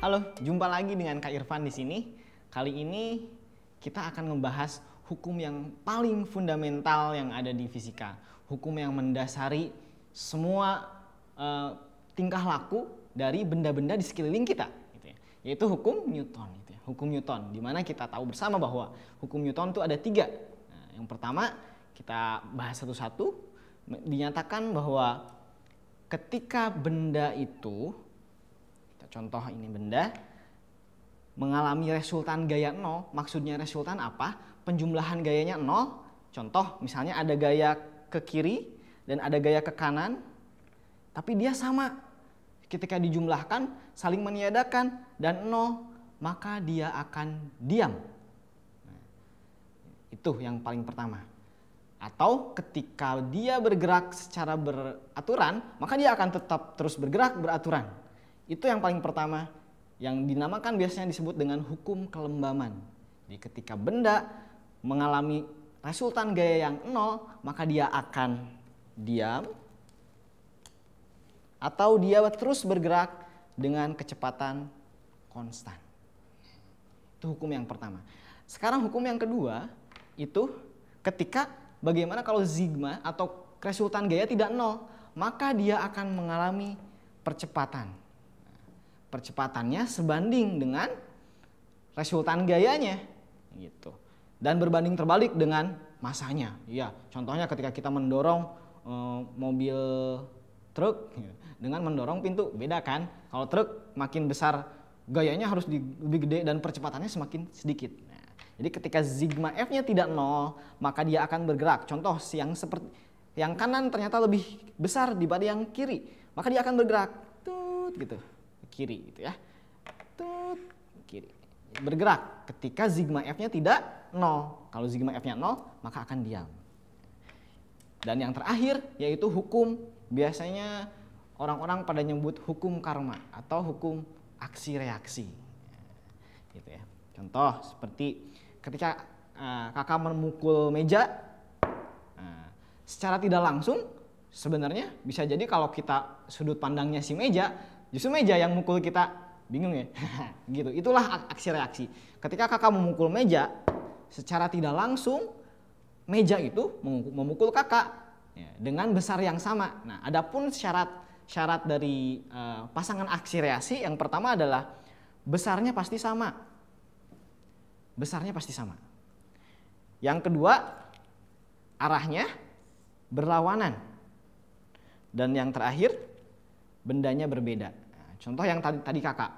Halo, jumpa lagi dengan Kak Irfan di sini. Kali ini kita akan membahas hukum yang paling fundamental yang ada di fisika, hukum yang mendasari semua uh, tingkah laku dari benda-benda di sekeliling kita, gitu ya. yaitu hukum Newton. Gitu ya. Hukum Newton, dimana kita tahu bersama bahwa hukum Newton itu ada tiga. Nah, yang pertama kita bahas satu-satu, dinyatakan bahwa ketika benda itu kita contoh ini benda mengalami resultan gaya nol maksudnya resultan apa? Penjumlahan gayanya nol Contoh misalnya ada gaya ke kiri dan ada gaya ke kanan, tapi dia sama. Ketika dijumlahkan saling meniadakan dan nol maka dia akan diam. Nah, itu yang paling pertama. Atau ketika dia bergerak secara beraturan, maka dia akan tetap terus bergerak beraturan. Itu yang paling pertama yang dinamakan biasanya disebut dengan hukum kelembaman. Jadi ketika benda mengalami resultan gaya yang nol, maka dia akan diam atau dia terus bergerak dengan kecepatan konstan. Itu hukum yang pertama. Sekarang hukum yang kedua itu ketika bagaimana kalau sigma atau resultan gaya tidak nol, maka dia akan mengalami percepatan percepatannya sebanding dengan resultan gayanya gitu. Dan berbanding terbalik dengan masanya. Iya, contohnya ketika kita mendorong e, mobil truk gitu, dengan mendorong pintu beda kan? Kalau truk makin besar gayanya harus lebih gede dan percepatannya semakin sedikit. Nah, jadi ketika sigma f-nya tidak nol, maka dia akan bergerak. Contoh yang seperti yang kanan ternyata lebih besar dibanding yang kiri, maka dia akan bergerak tut gitu kiri gitu ya. Tut, kiri. Bergerak ketika sigma f-nya tidak nol. Kalau sigma f-nya nol, maka akan diam. Dan yang terakhir yaitu hukum. Biasanya orang-orang pada nyebut hukum karma atau hukum aksi reaksi. Gitu ya. Contoh seperti ketika uh, kakak memukul meja eh, secara tidak langsung sebenarnya bisa jadi kalau kita sudut pandangnya si meja justru meja yang mukul kita bingung ya gitu itulah aksi reaksi ketika kakak memukul meja secara tidak langsung meja itu memukul kakak ya, dengan besar yang sama nah adapun syarat syarat dari uh, pasangan aksi reaksi yang pertama adalah besarnya pasti sama besarnya pasti sama yang kedua arahnya berlawanan dan yang terakhir bendanya berbeda. Nah, contoh yang tadi, tadi kakak.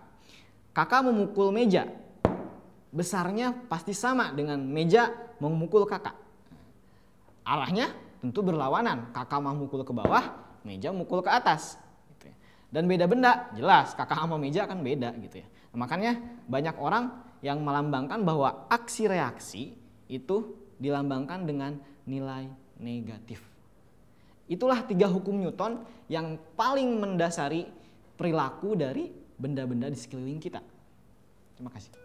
Kakak memukul meja. Besarnya pasti sama dengan meja memukul kakak. Arahnya tentu berlawanan. Kakak mau mukul ke bawah, meja mukul ke atas. Gitu ya. Dan beda benda, jelas kakak sama meja akan beda gitu ya. Nah, makanya banyak orang yang melambangkan bahwa aksi reaksi itu dilambangkan dengan nilai negatif. Itulah tiga hukum Newton yang paling mendasari perilaku dari benda-benda di sekeliling kita. Terima kasih.